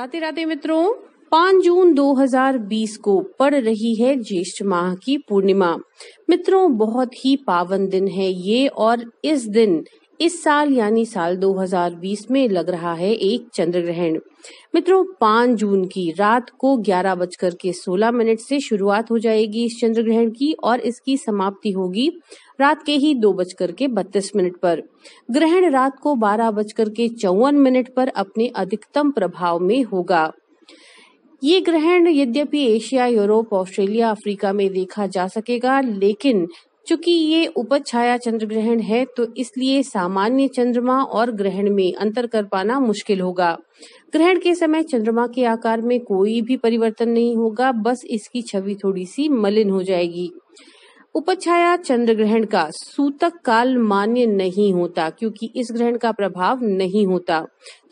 राधे राधे मित्रों पांच जून 2020 को पड़ रही है ज्येष्ठ माह की पूर्णिमा मित्रों बहुत ही पावन दिन है ये और इस दिन इस साल यानी साल 2020 में लग रहा है एक चंद्र ग्रहण मित्रों पांच जून की रात को ग्यारह बजकर के सोलह मिनट से शुरुआत हो जाएगी इस चंद्र ग्रहण की और इसकी समाप्ति होगी रात के ही दो बजकर के बत्तीस मिनट पर ग्रहण रात को बारह बजकर के चौवन मिनट पर अपने अधिकतम प्रभाव में होगा ये ग्रहण यद्यपि एशिया यूरोप ऑस्ट्रेलिया अफ्रीका में देखा जा सकेगा लेकिन चूंकि ये उपज छाया चंद्र ग्रहण है तो इसलिए सामान्य चंद्रमा और ग्रहण में अंतर कर पाना मुश्किल होगा ग्रहण के समय चंद्रमा के आकार में कोई भी परिवर्तन नहीं होगा बस इसकी छवि थोड़ी सी मलिन हो जाएगी उपछाया चंद्र ग्रहण का सूतक काल मान्य नहीं होता क्योंकि इस ग्रहण का प्रभाव नहीं होता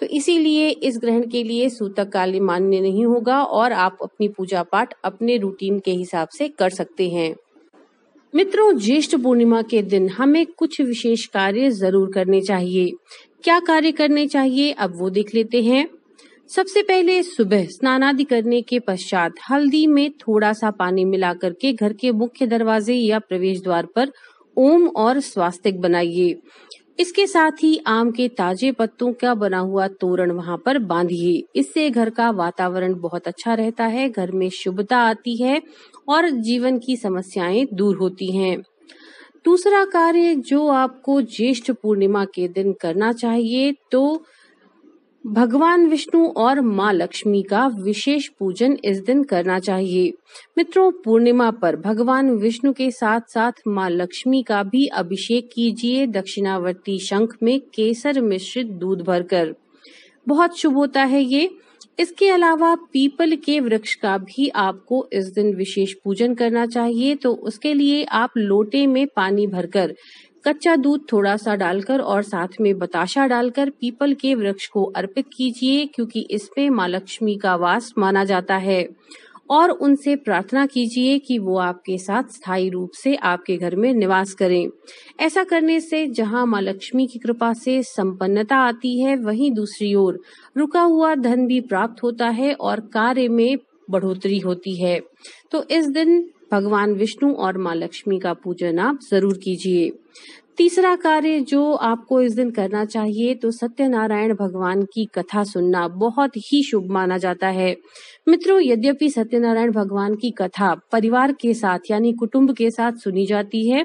तो इसीलिए इस ग्रहण के लिए सूतक काल मान्य नहीं होगा और आप अपनी पूजा पाठ अपने रूटीन के हिसाब से कर सकते हैं मित्रों ज्येष्ठ पूर्णिमा के दिन हमें कुछ विशेष कार्य जरूर करने चाहिए क्या कार्य करने चाहिए अब वो देख लेते हैं सबसे पहले सुबह स्नान आदि करने के पश्चात हल्दी में थोड़ा सा पानी मिलाकर के घर के मुख्य दरवाजे या प्रवेश द्वार पर ओम और स्वास्तिक बनाइए इसके साथ ही आम के ताजे पत्तों का बना हुआ तोरण वहाँ पर बांधिए इससे घर का वातावरण बहुत अच्छा रहता है घर में शुभता आती है और जीवन की समस्याएं दूर होती हैं। दूसरा कार्य जो आपको ज्येष्ठ पूर्णिमा के दिन करना चाहिए तो भगवान विष्णु और माँ लक्ष्मी का विशेष पूजन इस दिन करना चाहिए मित्रों पूर्णिमा पर भगवान विष्णु के साथ साथ माँ लक्ष्मी का भी अभिषेक कीजिए दक्षिणावर्ती शंख में केसर मिश्रित दूध भरकर बहुत शुभ होता है ये इसके अलावा पीपल के वृक्ष का भी आपको इस दिन विशेष पूजन करना चाहिए तो उसके लिए आप लोटे में पानी भरकर कच्चा दूध थोड़ा सा डालकर और साथ में बताशा डालकर पीपल के वृक्ष को अर्पित कीजिए क्योंकि इसमें माँ लक्ष्मी का वास माना जाता है और उनसे प्रार्थना कीजिए कि वो आपके साथ स्थायी रूप से आपके घर में निवास करें ऐसा करने से जहां माँ लक्ष्मी की कृपा से संपन्नता आती है वहीं दूसरी ओर रुका हुआ धन भी प्राप्त होता है और कार्य में बढ़ोतरी होती है तो इस दिन भगवान विष्णु और माँ लक्ष्मी का पूजन आप जरूर कीजिए तीसरा कार्य जो आपको इस दिन करना चाहिए तो सत्यनारायण भगवान की कथा सुनना बहुत ही शुभ माना जाता है मित्रों यद्यपि सत्यनारायण भगवान की कथा परिवार के साथ यानी कुटुंब के साथ सुनी जाती है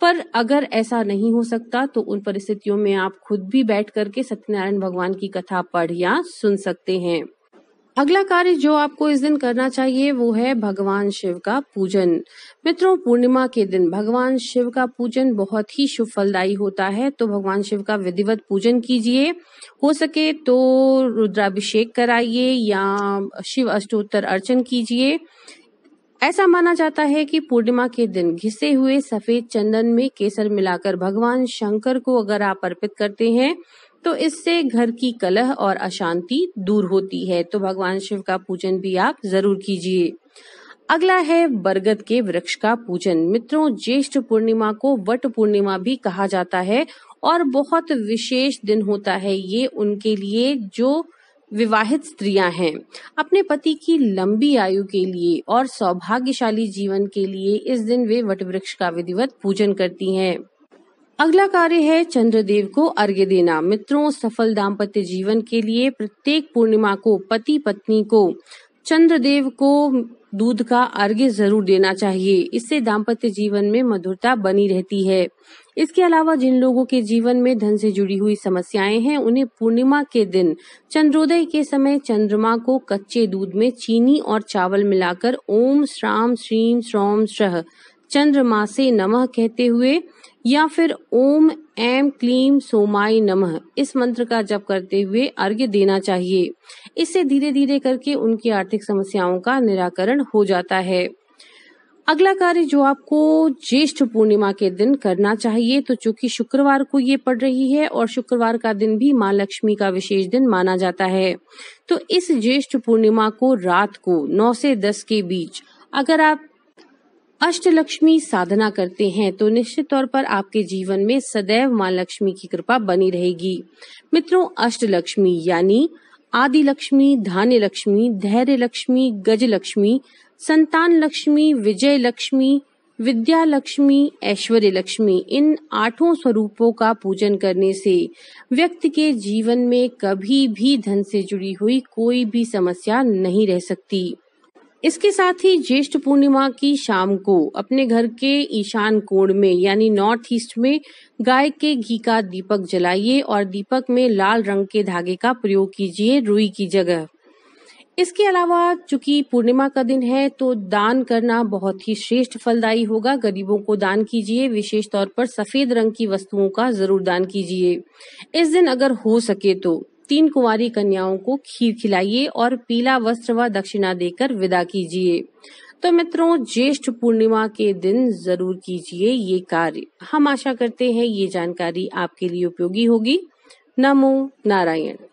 पर अगर ऐसा नहीं हो सकता तो उन परिस्थितियों में आप खुद भी बैठ करके सत्यनारायण भगवान की कथा पढ़ या सुन सकते हैं अगला कार्य जो आपको इस दिन करना चाहिए वो है भगवान शिव का पूजन मित्रों पूर्णिमा के दिन भगवान शिव का पूजन बहुत ही शुभ फलदायी होता है तो भगवान शिव का विधिवत पूजन कीजिए हो सके तो रुद्राभिषेक कराइए या शिव अष्टोत्तर अर्चन कीजिए ऐसा माना जाता है कि पूर्णिमा के दिन घिसे हुए सफेद चंदन में केसर मिलाकर भगवान शंकर को अगर आप अर्पित करते हैं तो इससे घर की कलह और अशांति दूर होती है तो भगवान शिव का पूजन भी आप जरूर कीजिए अगला है बरगद के वृक्ष का पूजन मित्रों ज्येष्ठ पूर्णिमा को वट पूर्णिमा भी कहा जाता है और बहुत विशेष दिन होता है ये उनके लिए जो विवाहित स्त्रियां हैं अपने पति की लंबी आयु के लिए और सौभाग्यशाली जीवन के लिए इस दिन वे वट वृक्ष का विधिवत पूजन करती हैं अगला कार्य है चंद्रदेव को अर्घ्य देना मित्रों सफल दाम्पत्य जीवन के लिए प्रत्येक पूर्णिमा को पति पत्नी को चंद्रदेव को दूध का अर्घ्य जरूर देना चाहिए इससे दाम्पत्य जीवन में मधुरता बनी रहती है इसके अलावा जिन लोगों के जीवन में धन से जुड़ी हुई समस्याएं हैं उन्हें पूर्णिमा के दिन चंद्रोदय के समय चंद्रमा को कच्चे दूध में चीनी और चावल मिलाकर ओम श्राम श्रीम श्रोम श्रह चंद्रमा से नमः कहते हुए या फिर ओम एम क्लीम सोमाय नमः इस मंत्र का जप करते हुए अर्घ्य देना चाहिए इससे धीरे धीरे करके उनकी आर्थिक समस्याओं का निराकरण हो जाता है अगला कार्य जो आपको ज्येष्ठ पूर्णिमा के दिन करना चाहिए तो चूंकि शुक्रवार को ये पड़ रही है और शुक्रवार का दिन भी माँ लक्ष्मी का विशेष दिन माना जाता है तो इस ज्येष्ठ पूर्णिमा को रात को 9 से 10 के बीच अगर आप अष्टलक्ष्मी साधना करते हैं तो निश्चित तौर पर आपके जीवन में सदैव माँ लक्ष्मी की कृपा बनी रहेगी मित्रों अष्टलक्ष्मी यानी आदि लक्ष्मी धान्य लक्ष्मी धैर्य लक्ष्मी गज लक्ष्मी संतान लक्ष्मी विजय लक्ष्मी विद्या लक्ष्मी ऐश्वर्य लक्ष्मी इन आठों स्वरूपों का पूजन करने से व्यक्ति के जीवन में कभी भी धन से जुड़ी हुई कोई भी समस्या नहीं रह सकती इसके साथ ही ज्येष्ठ पूर्णिमा की शाम को अपने घर के ईशान कोण में यानी नॉर्थ ईस्ट में गाय के घी का दीपक जलाइए और दीपक में लाल रंग के धागे का प्रयोग कीजिए रुई की जगह इसके अलावा चूंकि पूर्णिमा का दिन है तो दान करना बहुत ही श्रेष्ठ फलदायी होगा गरीबों को दान कीजिए विशेष तौर पर सफेद रंग की वस्तुओं का जरूर दान कीजिए इस दिन अगर हो सके तो तीन कुंवारी कन्याओं को खीर खिलाइए और पीला वस्त्र व दक्षिणा देकर विदा कीजिए तो मित्रों ज्येष्ठ पूर्णिमा के दिन जरूर कीजिए ये कार्य हम आशा करते हैं ये जानकारी आपके लिए उपयोगी होगी नमो नारायण